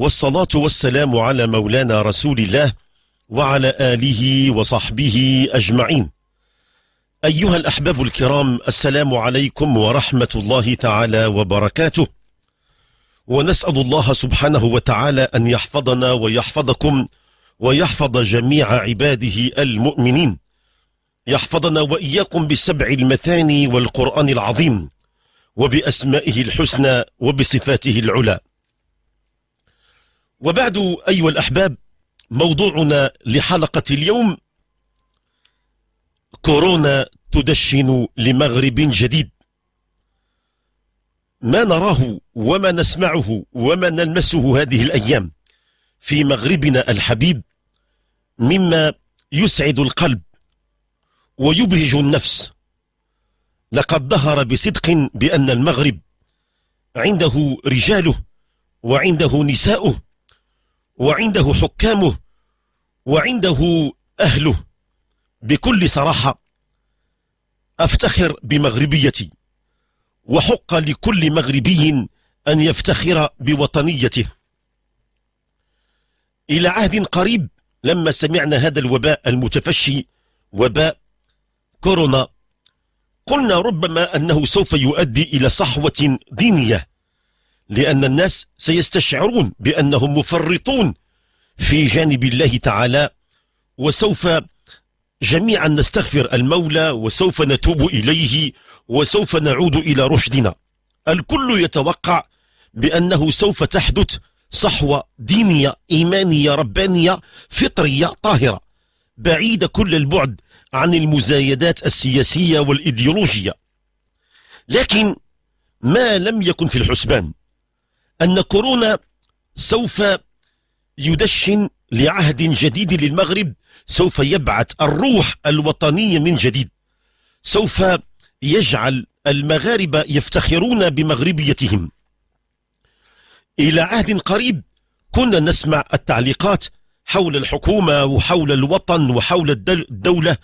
والصلاة والسلام على مولانا رسول الله وعلى آله وصحبه أجمعين أيها الأحباب الكرام السلام عليكم ورحمة الله تعالى وبركاته ونسأل الله سبحانه وتعالى أن يحفظنا ويحفظكم ويحفظ جميع عباده المؤمنين يحفظنا وإياكم بسبع المثاني والقرآن العظيم وبأسمائه الحسنى وبصفاته العلى وبعد أيها الأحباب موضوعنا لحلقة اليوم كورونا تدشن لمغرب جديد ما نراه وما نسمعه وما نلمسه هذه الأيام في مغربنا الحبيب مما يسعد القلب ويبهج النفس لقد ظهر بصدق بأن المغرب عنده رجاله وعنده نساؤه وعنده حكامه وعنده أهله بكل صراحة أفتخر بمغربيتي وحق لكل مغربي أن يفتخر بوطنيته إلى عهد قريب لما سمعنا هذا الوباء المتفشي وباء كورونا قلنا ربما أنه سوف يؤدي إلى صحوة دينية لأن الناس سيستشعرون بأنهم مفرطون في جانب الله تعالى وسوف جميعا نستغفر المولى وسوف نتوب إليه وسوف نعود إلى رشدنا الكل يتوقع بأنه سوف تحدث صحوة دينية إيمانية ربانية فطرية طاهرة بعيدة كل البعد عن المزايدات السياسية والإيديولوجية لكن ما لم يكن في الحسبان أن كورونا سوف يدشن لعهد جديد للمغرب سوف يبعث الروح الوطنية من جديد سوف يجعل المغاربة يفتخرون بمغربيتهم إلى عهد قريب كنا نسمع التعليقات حول الحكومة وحول الوطن وحول الدولة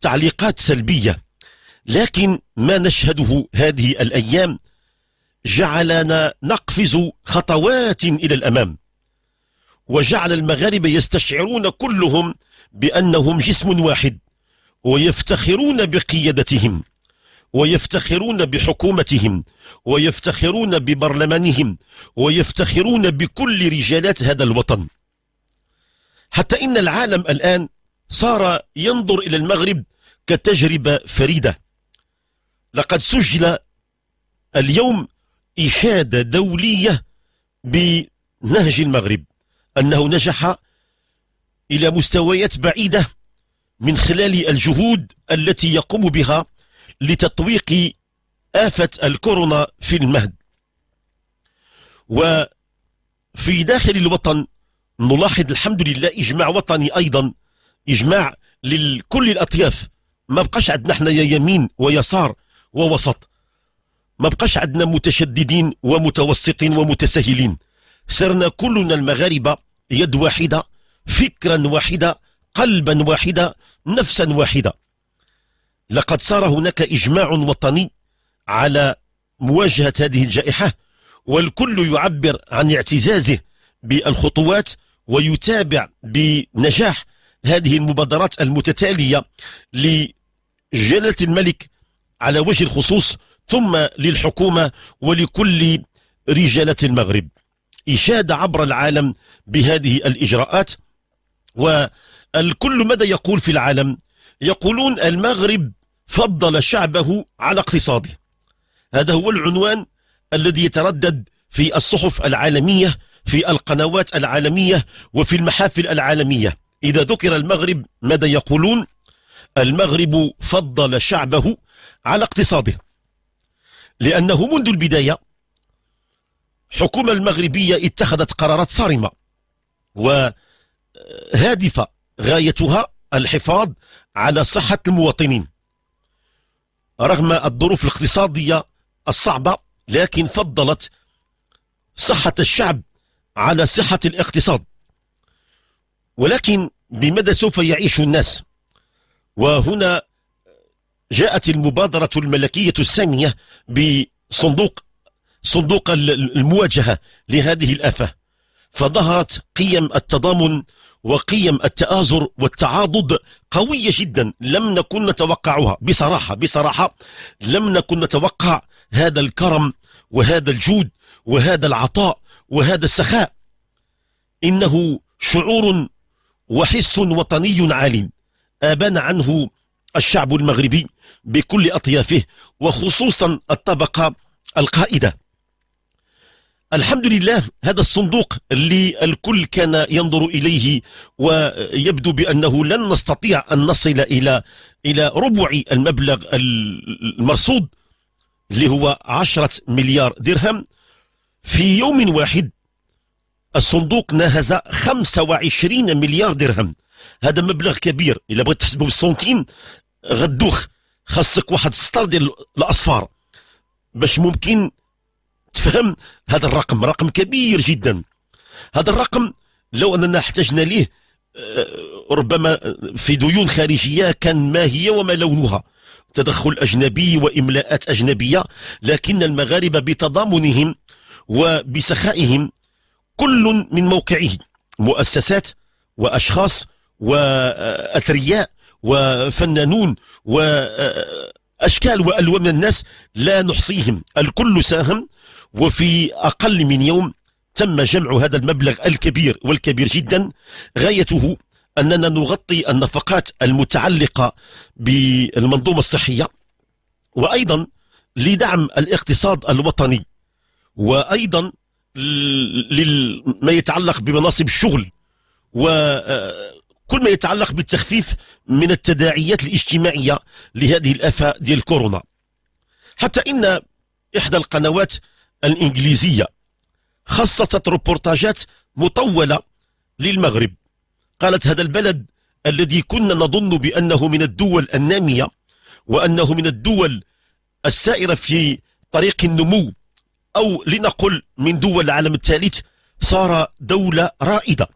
تعليقات سلبية لكن ما نشهده هذه الأيام جعلنا نقفز خطوات إلى الأمام وجعل المغاربة يستشعرون كلهم بأنهم جسم واحد ويفتخرون بقيادتهم ويفتخرون بحكومتهم ويفتخرون ببرلمانهم ويفتخرون بكل رجالات هذا الوطن حتى إن العالم الآن صار ينظر إلى المغرب كتجربة فريدة لقد سجل اليوم إشادة دولية بنهج المغرب أنه نجح إلى مستويات بعيدة من خلال الجهود التي يقوم بها لتطويق آفة الكورونا في المهد وفي داخل الوطن نلاحظ الحمد لله إجماع وطني أيضا إجماع لكل الأطياف ما بقاش عندنا حنايا يمين ويسار ووسط ما بقاش عندنا متشددين ومتوسطين ومتساهلين صرنا كلنا المغاربة يد واحدة فكرا واحدة قلبا واحدة نفسا واحدة لقد صار هناك إجماع وطني على مواجهة هذه الجائحة والكل يعبر عن اعتزازه بالخطوات ويتابع بنجاح هذه المبادرات المتتالية لجلالة الملك على وجه الخصوص ثم للحكومة ولكل رجالة المغرب إشادة عبر العالم بهذه الإجراءات والكل ماذا يقول في العالم يقولون المغرب فضل شعبه على اقتصاده هذا هو العنوان الذي يتردد في الصحف العالمية في القنوات العالمية وفي المحافل العالمية إذا ذكر المغرب ماذا يقولون المغرب فضل شعبه على اقتصاده لأنه منذ البداية حكومة المغربية اتخذت قرارات صارمة وهادفة غايتها الحفاظ على صحة المواطنين رغم الظروف الاقتصادية الصعبة لكن فضلت صحة الشعب على صحة الاقتصاد ولكن بماذا سوف يعيش الناس وهنا جاءت المبادرة الملكية السامية بصندوق صندوق المواجهة لهذه الآفة فظهرت قيم التضامن وقيم التآزر والتعاضد قوية جدا لم نكن نتوقعها بصراحة بصراحة لم نكن نتوقع هذا الكرم وهذا الجود وهذا العطاء وهذا السخاء إنه شعور وحس وطني عال آبان عنه الشعب المغربي بكل أطيافه وخصوصا الطبقة القائدة الحمد لله هذا الصندوق اللي الكل كان ينظر إليه ويبدو بأنه لن نستطيع أن نصل إلى إلى ربع المبلغ المرصود اللي هو عشرة مليار درهم في يوم واحد الصندوق نهز 25 مليار درهم هذا مبلغ كبير الا بغيت تحسبه بالسنتيم غدوخ خاصك واحد السطر ديال الاصفار باش ممكن تفهم هذا الرقم رقم كبير جدا هذا الرقم لو اننا احتجنا ليه آه، ربما في ديون خارجيه كان ما هي وما لونها تدخل اجنبي واملاءات اجنبيه لكن المغاربه بتضامنهم وبسخائهم كل من موقعه مؤسسات وأشخاص وأثرياء وفنانون وأشكال وألوان من الناس لا نحصيهم الكل ساهم وفي أقل من يوم تم جمع هذا المبلغ الكبير والكبير جدا غايته أننا نغطي النفقات المتعلقة بالمنظومة الصحية وأيضا لدعم الاقتصاد الوطني وأيضا ما يتعلق بمناصب الشغل وكل آه، ما يتعلق بالتخفيف من التداعيات الاجتماعية لهذه الآفة ديال كورونا حتى إن إحدى القنوات الإنجليزية خصصت روبورتاجات مطولة للمغرب قالت هذا البلد الذي كنا نظن بأنه من الدول النامية وأنه من الدول السائرة في طريق النمو أو لنقل من دول العالم الثالث صار دولة رائدة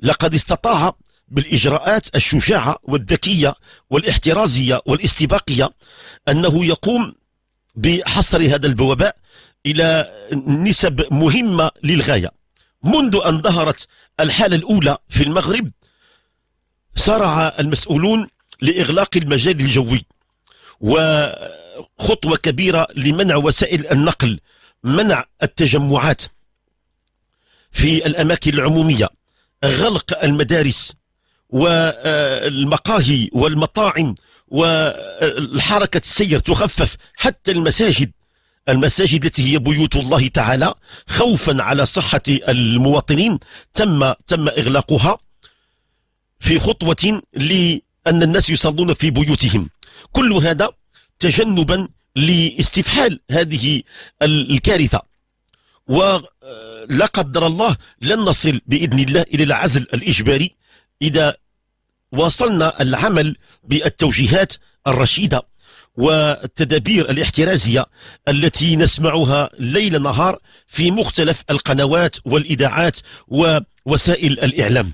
لقد استطاع بالإجراءات الشجاعة والذكية والاحترازية والاستباقية أنه يقوم بحصر هذا الوباء إلى نسب مهمة للغاية منذ أن ظهرت الحالة الأولى في المغرب سارع المسؤولون لإغلاق المجال الجوي وخطوة كبيرة لمنع وسائل النقل منع التجمعات في الأماكن العمومية غلق المدارس والمقاهي والمطاعم والحركة السير تخفف حتى المساجد المساجد التي هي بيوت الله تعالى خوفا على صحة المواطنين تم تم إغلاقها في خطوة لأن الناس يصلون في بيوتهم كل هذا تجنبا لاستفحال هذه الكارثة ولا آه، قدر الله لن نصل بإذن الله إلى العزل الإجباري إذا واصلنا العمل بالتوجيهات الرشيدة والتدابير الاحترازية التي نسمعها ليل نهار في مختلف القنوات والإذاعات ووسائل الإعلام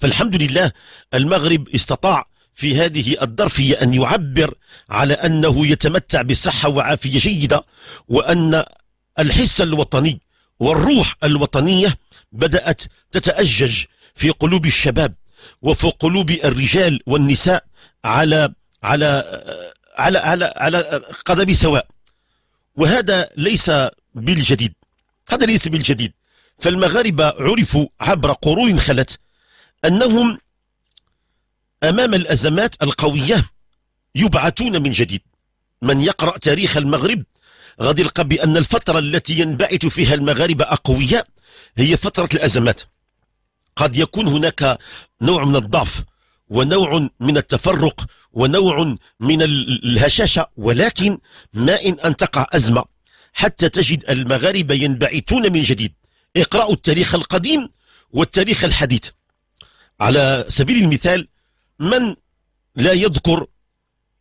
فالحمد لله المغرب استطاع في هذه الظرفية أن يعبر على أنه يتمتع بصحة وعافية جيدة وأن الحس الوطني والروح الوطنية بدأت تتأجج في قلوب الشباب وفي قلوب الرجال والنساء على على على على, على قدم سواء وهذا ليس بالجديد هذا ليس بالجديد فالمغاربة عرفوا عبر قرون خلت أنهم أمام الأزمات القوية يبعثون من جديد من يقرأ تاريخ المغرب غادي يلقى بأن الفترة التي ينبعث فيها المغاربة أقوياء هي فترة الأزمات قد يكون هناك نوع من الضعف ونوع من التفرق ونوع من الهشاشة ولكن ما إن أن تقع أزمة حتى تجد المغاربة ينبعثون من جديد اقرأوا التاريخ القديم والتاريخ الحديث على سبيل المثال من لا يذكر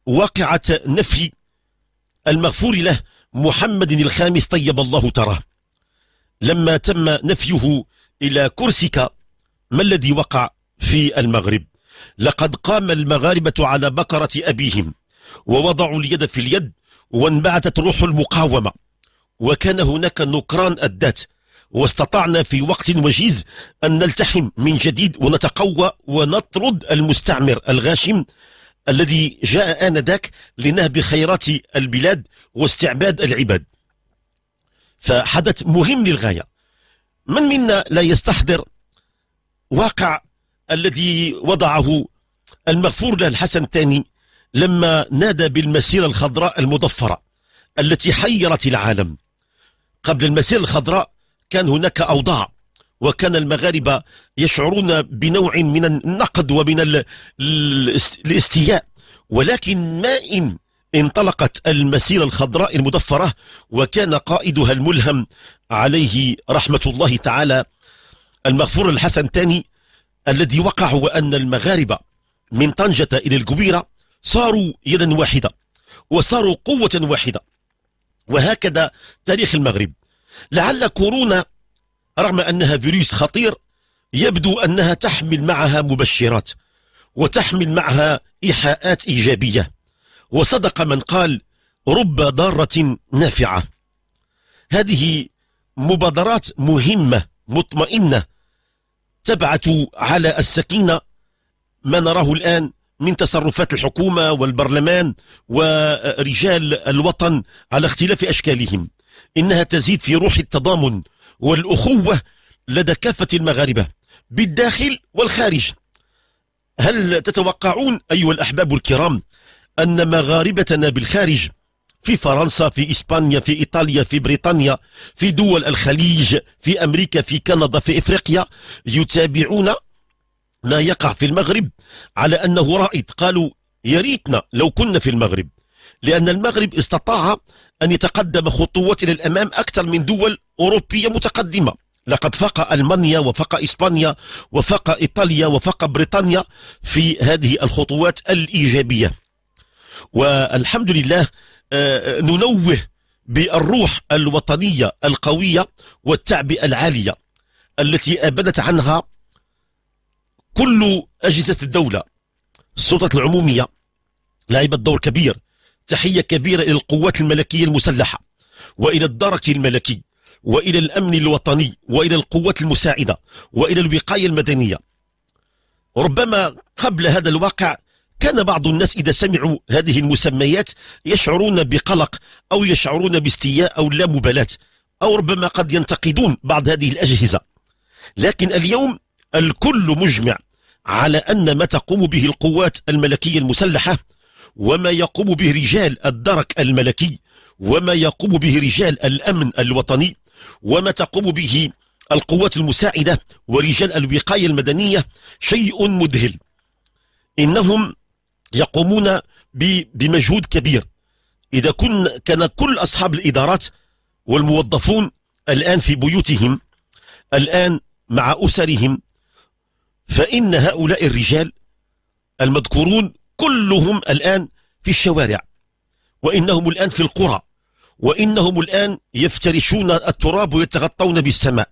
واقعة نفي المغفور له محمد الخامس طيب الله تراه لما تم نفيه إلى كرسك ما الذي وقع في المغرب لقد قام المغاربة على بقرة أبيهم ووضعوا اليد في اليد وانبعثت روح المقاومة وكان هناك نكران الدات واستطعنا في وقت وجيز أن نلتحم من جديد ونتقوى ونطرد المستعمر الغاشم الذي جاء آنذاك لنهب خيرات البلاد واستعباد العباد فحدث مهم للغاية من منا لا يستحضر واقع الذي وضعه المغفور له الحسن الثاني لما نادى بالمسيرة الخضراء المضفرة التي حيرت العالم قبل المسيرة الخضراء كان هناك أوضاع وكان المغاربة يشعرون بنوع من النقد ومن الاستياء ولكن ما إن انطلقت المسيرة الخضراء المدفرة وكان قائدها الملهم عليه رحمة الله تعالى المغفور الحسن الثاني الذي وقع هو أن المغاربة من طنجة إلى الكبيره صاروا يدا واحدة وصاروا قوة واحدة وهكذا تاريخ المغرب لعل كورونا رغم أنها فيروس خطير يبدو أنها تحمل معها مبشرات وتحمل معها إيحاءات إيجابية وصدق من قال رب ضارة نافعة هذه مبادرات مهمة مطمئنة تبعث على السكينة ما نراه الآن من تصرفات الحكومة والبرلمان ورجال الوطن على اختلاف أشكالهم إنها تزيد في روح التضامن والأخوة لدى كافة المغاربة بالداخل والخارج هل تتوقعون أيها الأحباب الكرام أن مغاربتنا بالخارج في فرنسا في إسبانيا في إيطاليا في بريطانيا في دول الخليج في أمريكا في كندا في إفريقيا يتابعون ما يقع في المغرب على أنه رائد قالوا يا ريتنا لو كنا في المغرب لأن المغرب استطاع أن يتقدم خطوات إلى الأمام أكثر من دول أوروبية متقدمة لقد فاق ألمانيا وفاق إسبانيا وفاق إيطاليا وفاق بريطانيا في هذه الخطوات الإيجابية والحمد لله آه، آه، ننوه بالروح الوطنية القوية والتعبئة العالية التي أبدت عنها كل أجهزة الدولة السلطة العمومية لعبت دور كبير تحية كبيرة إلى القوات الملكية المسلحة وإلى الدرك الملكي وإلى الأمن الوطني وإلى القوات المساعدة وإلى الوقاية المدنية ربما قبل هذا الواقع كان بعض الناس إذا سمعوا هذه المسميات يشعرون بقلق أو يشعرون باستياء أو لا مبالاة أو ربما قد ينتقدون بعض هذه الأجهزة لكن اليوم الكل مجمع على أن ما تقوم به القوات الملكية المسلحة وما يقوم به رجال الدرك الملكي وما يقوم به رجال الأمن الوطني وما تقوم به القوات المساعدة ورجال الوقاية المدنية شيء مذهل إنهم يقومون بمجهود كبير إذا كن كان كل أصحاب الإدارات والموظفون الآن في بيوتهم الآن مع أسرهم فإن هؤلاء الرجال المذكورون كلهم الآن في الشوارع وإنهم الآن في القرى وإنهم الآن يفترشون التراب ويتغطون بالسماء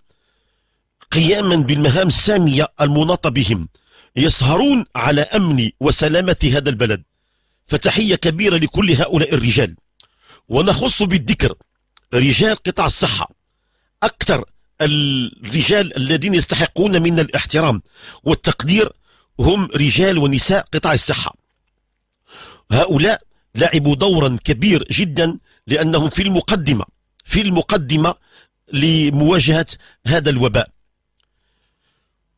قياما بالمهام السامية المناطة بهم يسهرون على أمن وسلامة هذا البلد فتحية كبيرة لكل هؤلاء الرجال ونخص بالذكر رجال قطاع الصحة أكثر الرجال الذين يستحقون من الاحترام والتقدير هم رجال ونساء قطاع الصحة هؤلاء لعبوا دورا كبير جدا لأنهم في المقدمة في المقدمة لمواجهة هذا الوباء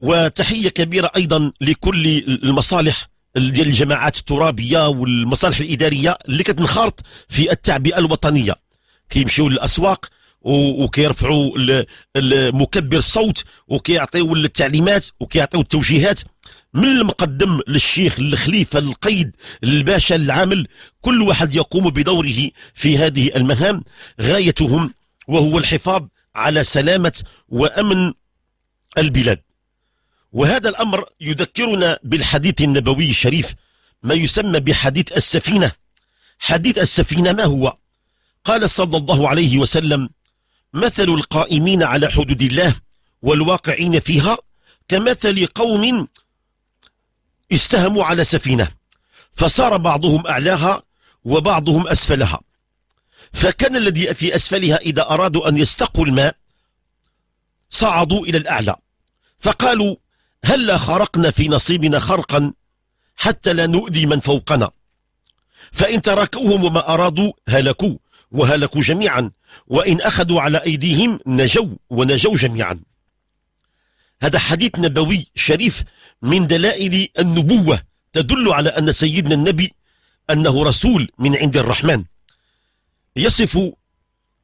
وتحية كبيرة أيضا لكل المصالح ديال الجماعات الترابية والمصالح الإدارية اللي كتنخرط في التعبئة الوطنية كيمشيو للأسواق وكيرفعوا مكبر الصوت وكيعطيو التعليمات وكيعطيو التوجيهات من المقدم للشيخ للخليفة للقيد للباشا العامل كل واحد يقوم بدوره في هذه المهام غايتهم وهو الحفاظ على سلامة وأمن البلاد وهذا الأمر يذكرنا بالحديث النبوي الشريف ما يسمى بحديث السفينة حديث السفينة ما هو؟ قال صلى الله عليه وسلم مثل القائمين على حدود الله والواقعين فيها كمثل قوم استهموا على سفينة فصار بعضهم أعلاها وبعضهم أسفلها فكان الذي في أسفلها إذا أرادوا أن يستقوا الماء صعدوا إلى الأعلى فقالوا هلا خرقنا في نصيبنا خرقا حتى لا نؤذي من فوقنا فإن تركوهم وما أرادوا هلكوا وهلكوا جميعا وإن أخذوا على أيديهم نجوا ونجوا جميعا هذا حديث نبوي شريف من دلائل النبوة تدل على أن سيدنا النبي أنه رسول من عند الرحمن يصف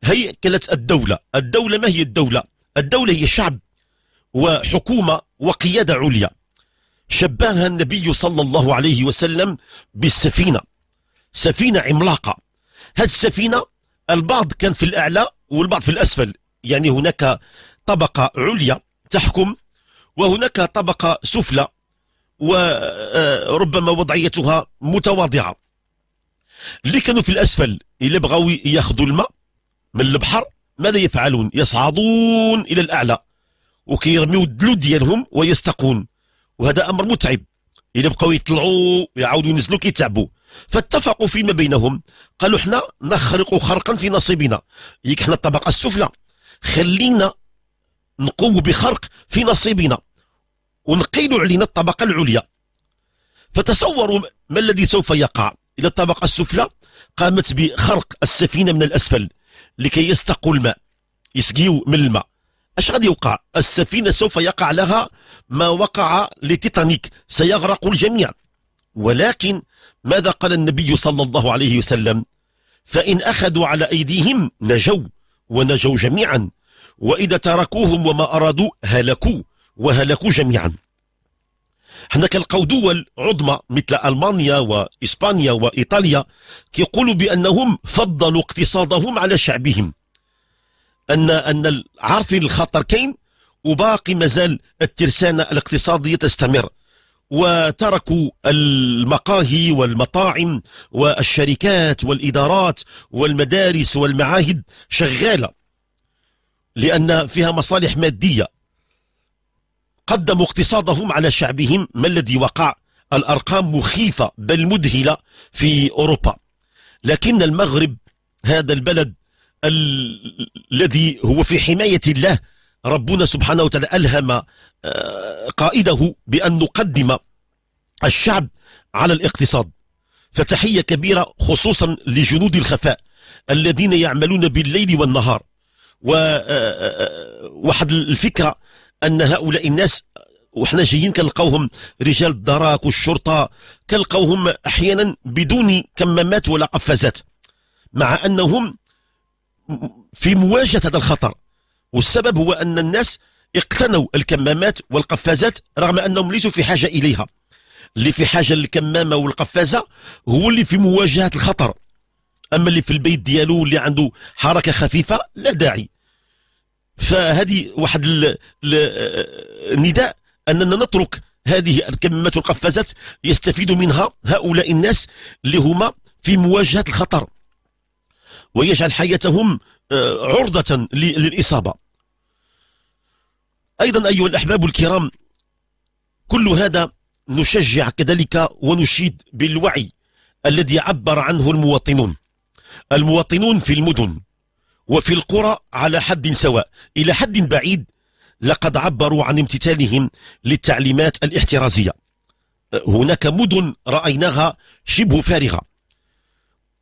هيكلة الدولة الدولة ما هي الدولة؟ الدولة هي شعب وحكومة وقيادة عليا شبهها النبي صلى الله عليه وسلم بالسفينة سفينة عملاقة هذه السفينة البعض كان في الأعلى والبعض في الأسفل يعني هناك طبقة عليا تحكم وهناك طبقة سفلى وربما آه، وضعيتها متواضعة اللي كانوا في الأسفل اللي بغاو ياخذوا الماء من البحر ماذا يفعلون يصعدون إلى الأعلى وكيرميو الدلو ديالهم ويستقون وهذا أمر متعب إلا بقاو يطلعوا يعاودوا ينزلوا كيتعبوا فاتفقوا فيما بينهم قالوا احنا نخرق خرقا في نصيبنا ليك احنا الطبقة السفلى خلينا نقوم بخرق في نصيبنا ونقيلوا علينا الطبقة العليا فتصوروا ما الذي سوف يقع إلى الطبقة السفلى قامت بخرق السفينة من الأسفل لكي يستقوا الماء يسقيوا من الماء اش غادي يوقع السفينة سوف يقع لها ما وقع لتيتانيك سيغرق الجميع ولكن ماذا قال النبي صلى الله عليه وسلم فإن أخذوا على أيديهم نجوا ونجوا جميعا وإذا تركوهم وما أرادوا هلكوا وهلكوا جميعا حنا كنلقاو دول عظمى مثل المانيا واسبانيا وايطاليا كيقولوا بانهم فضلوا اقتصادهم على شعبهم ان ان عارفين الخطر كاين وباقي مازال الترسانه الاقتصاديه تستمر وتركوا المقاهي والمطاعم والشركات والإدارات والمدارس والمعاهد شغالة لأن فيها مصالح مادية قدموا اقتصادهم على شعبهم ما الذي وقع الأرقام مخيفة بل مذهلة في أوروبا لكن المغرب هذا البلد الذي هو في حماية الله ربنا سبحانه وتعالى ألهم آه، قائده بأن نقدم الشعب على الاقتصاد فتحية كبيرة خصوصا لجنود الخفاء الذين يعملون بالليل والنهار وواحد آه، آه، الفكرة أن هؤلاء الناس وحنا جايين كنلقاوهم رجال الدراك والشرطة كنلقاوهم أحيانا بدون كمامات ولا قفازات مع أنهم في مواجهة هذا الخطر والسبب هو أن الناس اقتنوا الكمامات والقفازات رغم أنهم ليسوا في حاجة إليها اللي في حاجة للكمامة والقفازة هو اللي في مواجهة الخطر أما اللي في البيت ديالو اللي عنده حركة خفيفة لا داعي فهذه واحد النداء أننا نترك هذه الكمامات والقفازات يستفيد منها هؤلاء الناس اللي هما في مواجهة الخطر ويجعل حياتهم آه، عرضة للإصابة أيضا أيها الأحباب الكرام كل هذا نشجع كذلك ونشيد بالوعي الذي عبر عنه المواطنون المواطنون في المدن وفي القرى على حد سواء إلى حد بعيد لقد عبروا عن امتثالهم للتعليمات الاحترازية هناك مدن رأيناها شبه فارغة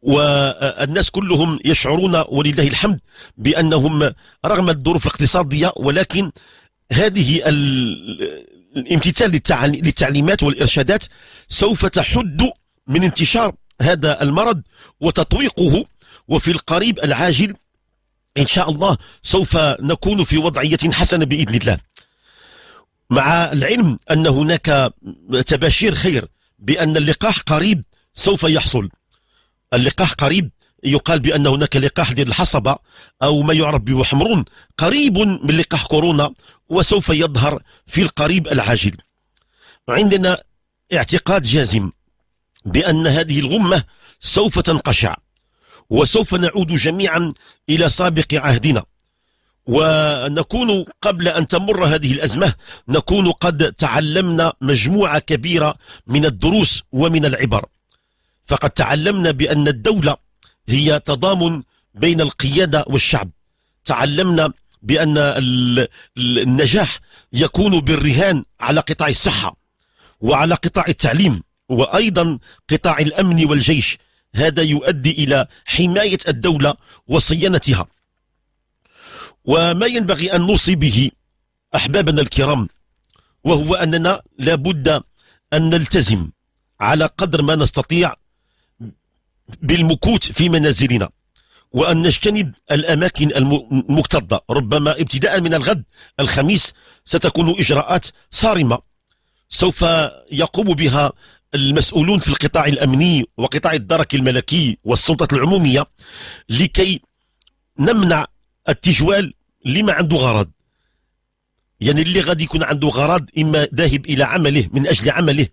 والناس كلهم يشعرون ولله الحمد بأنهم رغم الظروف الاقتصادية ولكن هذه الامتثال للتعليمات والإرشادات سوف تحد من انتشار هذا المرض وتطويقه وفي القريب العاجل إن شاء الله سوف نكون في وضعية حسنة بإذن الله مع العلم أن هناك تباشير خير بأن اللقاح قريب سوف يحصل اللقاح قريب يقال بأن هناك لقاح ديال الحصبة أو ما يعرف بوحمرون قريب من لقاح كورونا وسوف يظهر في القريب العاجل عندنا اعتقاد جازم بأن هذه الغمة سوف تنقشع وسوف نعود جميعا إلى سابق عهدنا ونكون قبل أن تمر هذه الأزمة نكون قد تعلمنا مجموعة كبيرة من الدروس ومن العبر فقد تعلمنا بأن الدولة هي تضامن بين القيادة والشعب تعلمنا بأن النجاح يكون بالرهان على قطاع الصحة وعلى قطاع التعليم وأيضا قطاع الأمن والجيش هذا يؤدي إلى حماية الدولة وصيانتها وما ينبغي أن نوصي به أحبابنا الكرام وهو أننا لابد أن نلتزم على قدر ما نستطيع بالمكوت في منازلنا وأن نجتنب الأماكن المكتظة ربما ابتداء من الغد الخميس ستكون إجراءات صارمة سوف يقوم بها المسؤولون في القطاع الأمني وقطاع الدرك الملكي والسلطة العمومية لكي نمنع التجوال لما عنده غرض يعني اللي غادي يكون عنده غرض إما ذاهب إلى عمله من أجل عمله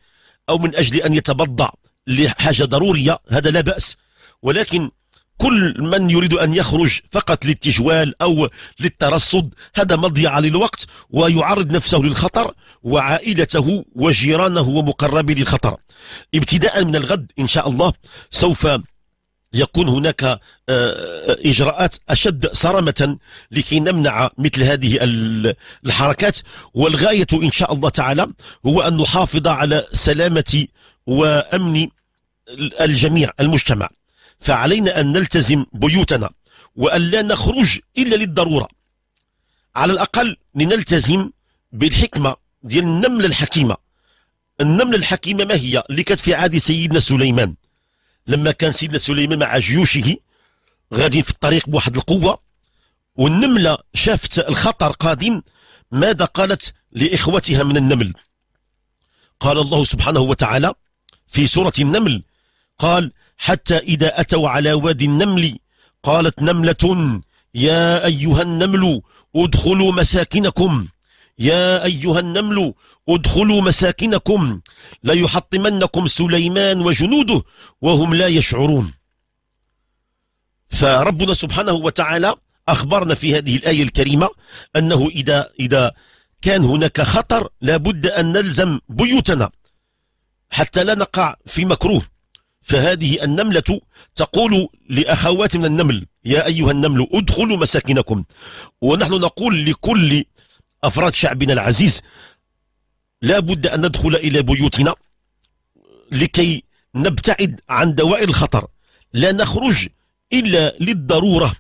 أو من أجل أن يتبضع لحاجة ضرورية هذا لا بأس ولكن كل من يريد أن يخرج فقط للتجوال أو للترصد هذا مضيعة للوقت ويعرض نفسه للخطر وعائلته وجيرانه ومقربيه للخطر ابتداء من الغد إن شاء الله سوف يكون هناك آه، إجراءات أشد صرامة لكي نمنع مثل هذه الحركات والغاية إن شاء الله تعالى هو أن نحافظ على سلامة وأمن الجميع المجتمع فعلينا أن نلتزم بيوتنا وأن لا نخرج إلا للضرورة على الأقل لنلتزم بالحكمة ديال النملة الحكيمة النملة الحكيمة ما هي اللي كانت في عهد سيدنا سليمان لما كان سيدنا سليمان مع جيوشه غادي في الطريق بواحد القوة والنملة شافت الخطر قادم ماذا قالت لإخوتها من النمل قال الله سبحانه وتعالى في سورة النمل قال حتى إذا أتوا على وادي النمل قالت نملة يا أيها النمل ادخلوا مساكنكم يا أيها النمل ادخلوا مساكنكم ليحطمنكم سليمان وجنوده وهم لا يشعرون فربنا سبحانه وتعالى أخبرنا في هذه الآية الكريمة أنه إذا, إذا كان هناك خطر لابد أن نلزم بيوتنا حتى لا نقع في مكروه فهذه النملة تقول لأخوات من النمل يا أيها النمل ادخلوا مساكنكم ونحن نقول لكل أفراد شعبنا العزيز لا بد أن ندخل إلى بيوتنا لكي نبتعد عن دوائر الخطر لا نخرج إلا للضرورة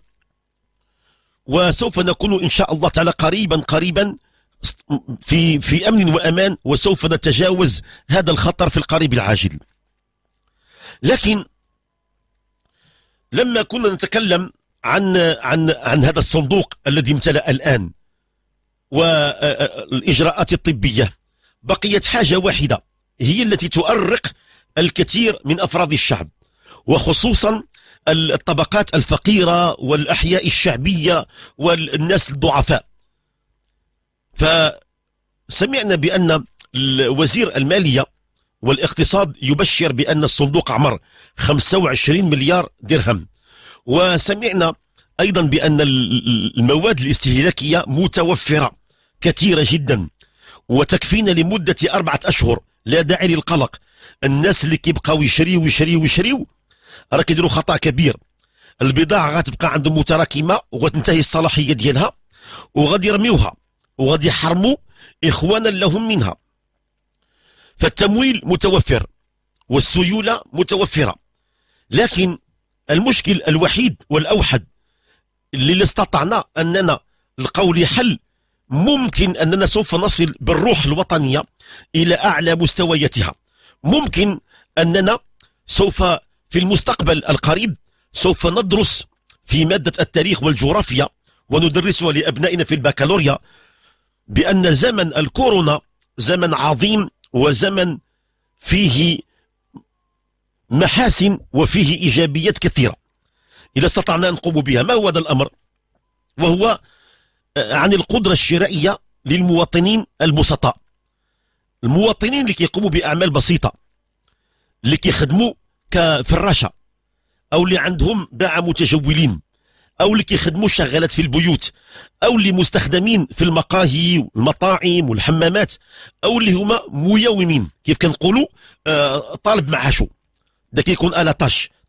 وسوف نكون إن شاء الله تعالى قريبا قريبا في في أمن وأمان وسوف نتجاوز هذا الخطر في القريب العاجل لكن لما كنا نتكلم عن عن عن هذا الصندوق الذي امتلأ الآن والإجراءات الطبية بقيت حاجة واحدة هي التي تؤرق الكثير من أفراد الشعب وخصوصا الطبقات الفقيرة والأحياء الشعبية والناس الضعفاء فسمعنا بأن وزير المالية والاقتصاد يبشر بأن الصندوق عمر 25 مليار درهم وسمعنا أيضا بأن المواد الاستهلاكية متوفرة كثيرة جدا وتكفينا لمدة أربعة أشهر لا داعي للقلق الناس اللي كيبقاو يشريو ويشريو ويشريو راه كيديروا خطا كبير البضاعة غتبقى عندهم متراكمة وغتنتهي الصلاحية ديالها وغادي يرميوها وغادي يحرموا إخوانا لهم منها فالتمويل متوفر والسيولة متوفرة لكن المشكل الوحيد والأوحد اللي استطعنا أننا القول حل ممكن أننا سوف نصل بالروح الوطنية إلى أعلى مستوياتها ممكن أننا سوف في المستقبل القريب سوف ندرس في مادة التاريخ والجغرافيا وندرسها لأبنائنا في البكالوريا بأن زمن الكورونا زمن عظيم وزمن فيه محاسن وفيه إيجابيات كثيرة إذا استطعنا أن نقوم بها ما هو هذا الأمر وهو آه، عن القدرة الشرائية للمواطنين البسطاء المواطنين اللي كيقوموا بأعمال بسيطة اللي كيخدموا كفراشة أو اللي عندهم باعة متجولين او اللي كيخدموا شغالات في البيوت او اللي مستخدمين في المقاهي والمطاعم والحمامات او اللي هما مياومين كيف كنقولوا آه طالب معاشو ده كيكون الا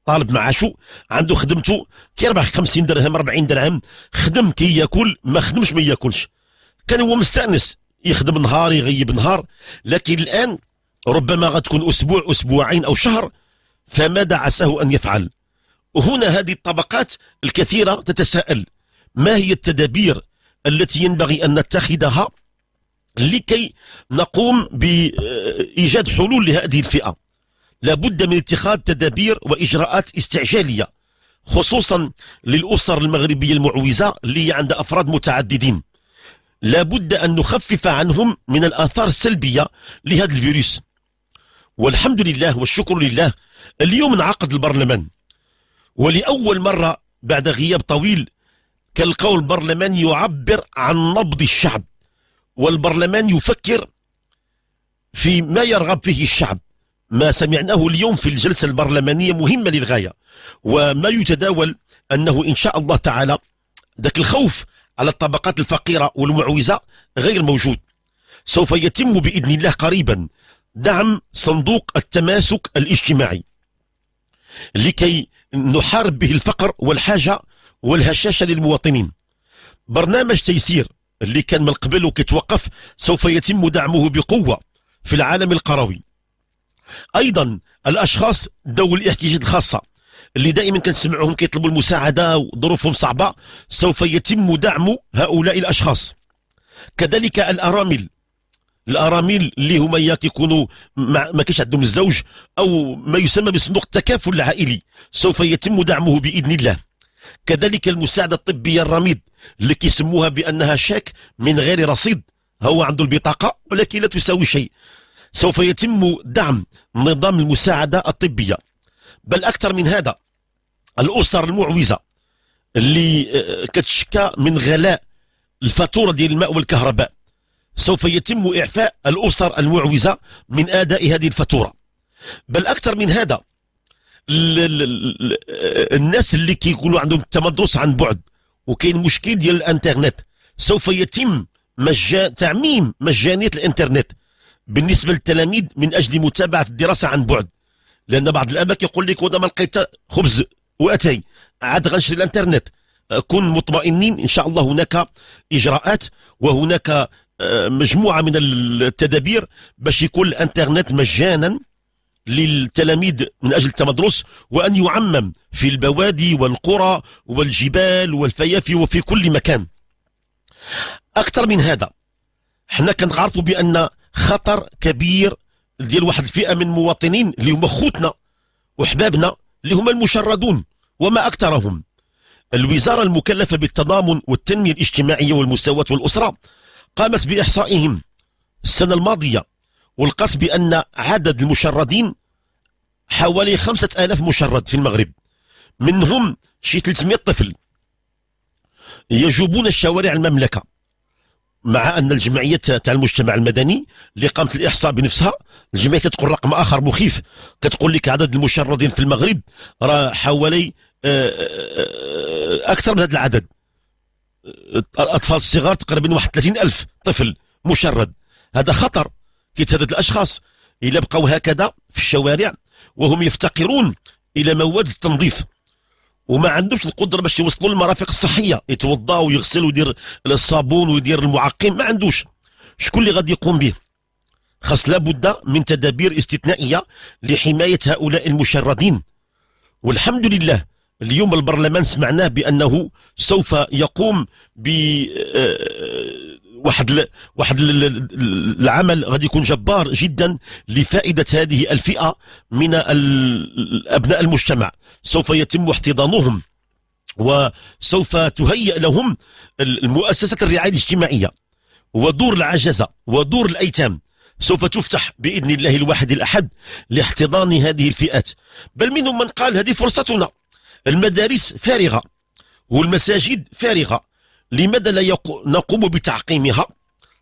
طالب معاشو عنده خدمته كيربح 50 درهم 40 درهم خدم كياكل كي ما خدمش ما ياكلش كان هو مستانس يخدم نهار يغيب نهار لكن الان ربما غتكون اسبوع اسبوعين او شهر فماذا عساه ان يفعل هنا هذه الطبقات الكثيرة تتساءل ما هي التدابير التي ينبغي أن نتخذها لكي نقوم بإيجاد حلول لهذه الفئة لابد من اتخاذ تدابير وإجراءات استعجالية خصوصا للأسر المغربية المعوزة اللي عند أفراد متعددين لابد أن نخفف عنهم من الآثار السلبية لهذا الفيروس والحمد لله والشكر لله اليوم انعقد البرلمان ولأول مرة بعد غياب طويل كالقول البرلمان يعبر عن نبض الشعب والبرلمان يفكر في ما يرغب فيه الشعب ما سمعناه اليوم في الجلسة البرلمانية مهمة للغاية وما يتداول أنه إن شاء الله تعالى ذاك الخوف على الطبقات الفقيرة والمعوزة غير موجود سوف يتم بإذن الله قريبا دعم صندوق التماسك الاجتماعي لكي نحارب به الفقر والحاجة والهشاشة للمواطنين برنامج تيسير اللي كان من قبل وكتوقف سوف يتم دعمه بقوة في العالم القروي أيضا الأشخاص ذوي الاحتياجات الخاصة اللي دائما كنسمعهم كيطلبوا المساعدة وظروفهم صعبة سوف يتم دعم هؤلاء الأشخاص كذلك الأرامل الاراميل اللي هما يا كيكونوا ما كاينش عندهم الزوج او ما يسمى بصندوق التكافل العائلي سوف يتم دعمه باذن الله كذلك المساعده الطبيه الرميد اللي كيسموها بانها شاك من غير رصيد هو عنده البطاقه ولكن لا تساوي شيء سوف يتم دعم نظام المساعده الطبيه بل اكثر من هذا الاسر المعوزه اللي آه، كتشكى من غلاء الفاتوره ديال الماء والكهرباء سوف يتم إعفاء الأسر المعوزة من أداء هذه الفاتورة بل أكثر من هذا الناس اللي كيقولوا عندهم التمدرس عن بعد وكاين مشكل ديال الانترنت سوف يتم مجان تعميم مجانيه الانترنت بالنسبه للتلاميذ من اجل متابعه الدراسه عن بعد لان بعض الاباء كيقول لك وانا ما لقيت خبز واتاي عاد غنشري الانترنت كن مطمئنين ان شاء الله هناك اجراءات وهناك مجموعه من التدابير باش يكون الانترنت مجانا للتلاميذ من أجل التمدرس وأن يعمم في البوادي والقرى والجبال والفيافي وفي كل مكان أكثر من هذا احنا كنعرفوا بأن خطر كبير ديال واحد الفئة من المواطنين اللي هما خوتنا وحبابنا اللي هما المشردون وما أكثرهم الوزارة المكلفة بالتضامن والتنمية الاجتماعية والمساواة والأسرة قامت بإحصائهم السنة الماضية ولقت بأن عدد المشردين حوالي خمسة آلاف مشرد في المغرب منهم شي 300 طفل يجوبون الشوارع المملكة مع أن الجمعية تاع المجتمع المدني اللي قامت الإحصاء بنفسها الجمعية تقول رقم آخر مخيف كتقول لك عدد المشردين في المغرب راه حوالي آه، آه، آه، أكثر من هذا العدد الاطفال الصغار تقريبا 31 الف طفل مشرد هذا خطر كيتهدد الاشخاص الا بقاو هكذا في الشوارع وهم يفتقرون الى مواد التنظيف وما عندهمش القدره باش يوصلوا للمرافق الصحيه يتوضا ويغسل ويدير الصابون ويدير المعقم ما عندوش شكون اللي غادي يقوم به خاص لابد من تدابير استثنائيه لحمايه هؤلاء المشردين والحمد لله اليوم البرلمان سمعناه بانه سوف يقوم ب آه، واحد واحد العمل غادي يكون جبار جدا لفائده هذه الفئه من ابناء المجتمع سوف يتم احتضانهم وسوف تهيئ لهم المؤسسه الرعايه الاجتماعيه ودور العجزه ودور الايتام سوف تفتح باذن الله الواحد الاحد لاحتضان هذه الفئات بل منهم من قال هذه فرصتنا المدارس فارغة والمساجد فارغة لماذا لا نقوم بتعقيمها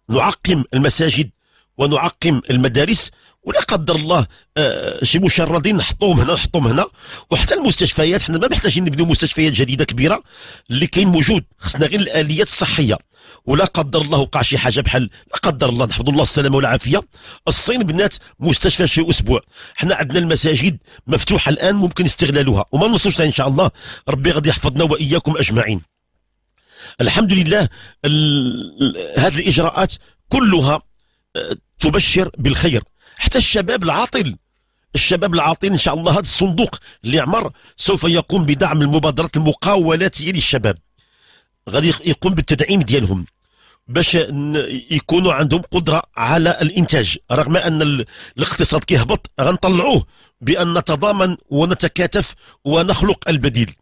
نعقم المساجد ونعقم المدارس ولا قدر الله آه، شي مشردين نحطوهم هنا نحطوهم هنا وحتى المستشفيات حنا ما محتاجين نبنيو مستشفيات جديده كبيره اللي كاين موجود خصنا غير الاليات الصحيه ولا قدر الله وقع شي حاجه بحال لا قدر الله نحفظ الله السلامه والعافيه الصين بنات مستشفى شي اسبوع حنا عندنا المساجد مفتوحه الان ممكن استغلالها وما نوصلوش ان شاء الله ربي غادي يحفظنا واياكم اجمعين الحمد لله هذه الاجراءات كلها آه، تبشر بالخير حتى الشباب العاطل الشباب العاطل ان شاء الله هذا الصندوق اللي عمر سوف يقوم بدعم المبادرات المقاولاتيه للشباب غادي يقوم بالتدعيم ديالهم باش يكونوا عندهم قدره على الانتاج رغم ان الاقتصاد كيهبط غنطلعوه بان نتضامن ونتكاتف ونخلق البديل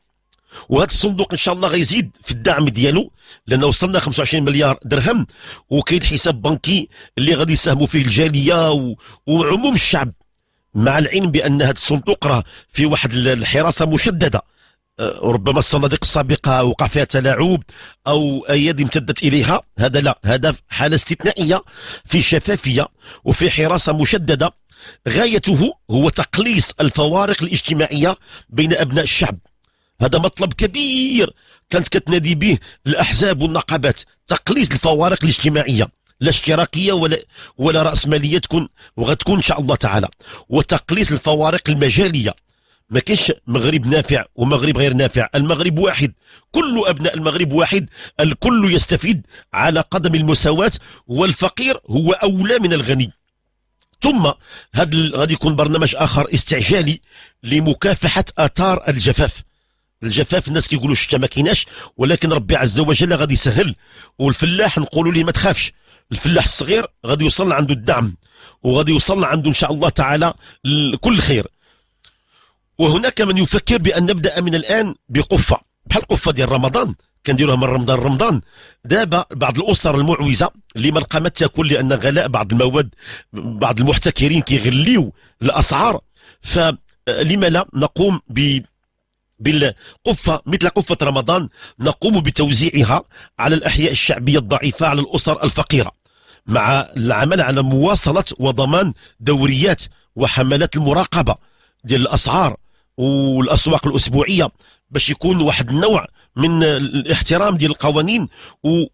وهذا الصندوق ان شاء الله غيزيد في الدعم ديالو لان وصلنا 25 مليار درهم وكاين حساب بنكي اللي غادي يساهموا فيه الجاليه و... وعموم الشعب مع العلم بان هذا الصندوق راه في واحد الحراسه مشدده أه، ربما الصناديق السابقه وقع فيها تلاعب او ايادي امتدت اليها هذا لا هذا حاله استثنائيه في شفافيه وفي حراسه مشدده غايته هو تقليص الفوارق الاجتماعيه بين ابناء الشعب هذا مطلب كبير كانت كتنادي به الأحزاب والنقابات تقليص الفوارق الاجتماعية لا اشتراكيه ولا ولا راسماليه تكون وغتكون ان شاء الله تعالى وتقليص الفوارق المجاليه ما كاينش مغرب نافع ومغرب غير نافع المغرب واحد كل ابناء المغرب واحد الكل يستفيد على قدم المساواه والفقير هو اولى من الغني ثم هذا غادي يكون برنامج اخر استعجالي لمكافحه اثار الجفاف الجفاف الناس كيقولوا الشتاء ما كيناش ولكن ربي عز وجل غادي يسهل والفلاح نقولوا ليه ما تخافش الفلاح الصغير غادي يوصل عنده الدعم وغادي يوصل عنده ان شاء الله تعالى كل خير وهناك من يفكر بان نبدا من الان بقفه بحال القفه ديال رمضان كنديروها من رمضان رمضان دابا بعض الاسر المعوزه اللي ما لقات تاكل لان غلاء بعض المواد بعض المحتكرين كيغليو الاسعار فلما لا نقوم ب بالقفة مثل قفة رمضان نقوم بتوزيعها على الأحياء الشعبية الضعيفة على الأسر الفقيرة مع العمل على مواصلة وضمان دوريات وحملات المراقبة ديال الأسعار والأسواق الأسبوعية باش يكون واحد النوع من الاحترام ديال القوانين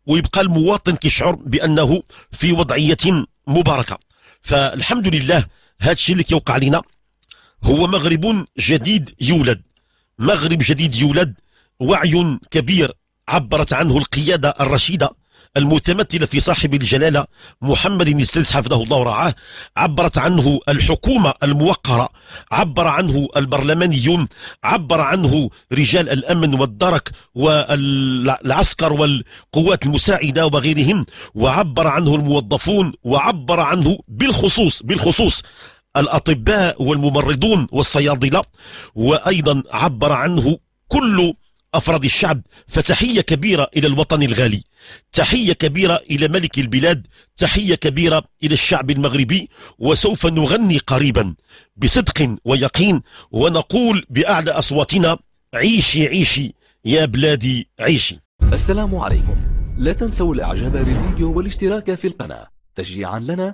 ويبقى المواطن كيشعر بأنه في وضعية مباركة فالحمد لله هذا الشيء اللي كيوقع لنا هو مغرب جديد يولد مغرب جديد يولد وعي كبير عبرت عنه القيادة الرشيدة المتمثلة في صاحب الجلالة محمد السادس حفظه الله ورعاه عبرت عنه الحكومة الموقرة عبر عنه البرلمانيون عبر عنه رجال الأمن والدرك والعسكر والقوات المساعدة وغيرهم وعبر عنه الموظفون وعبر عنه بالخصوص بالخصوص الأطباء والممرضون والصيادلة وأيضا عبر عنه كل أفراد الشعب فتحية كبيرة إلى الوطن الغالي تحية كبيرة إلى ملك البلاد تحية كبيرة إلى الشعب المغربي وسوف نغني قريبا بصدق ويقين ونقول بأعلى أصواتنا عيشي عيشي يا بلادي عيشي السلام عليكم لا تنسوا الإعجاب بالفيديو والاشتراك في القناة تشجيعا لنا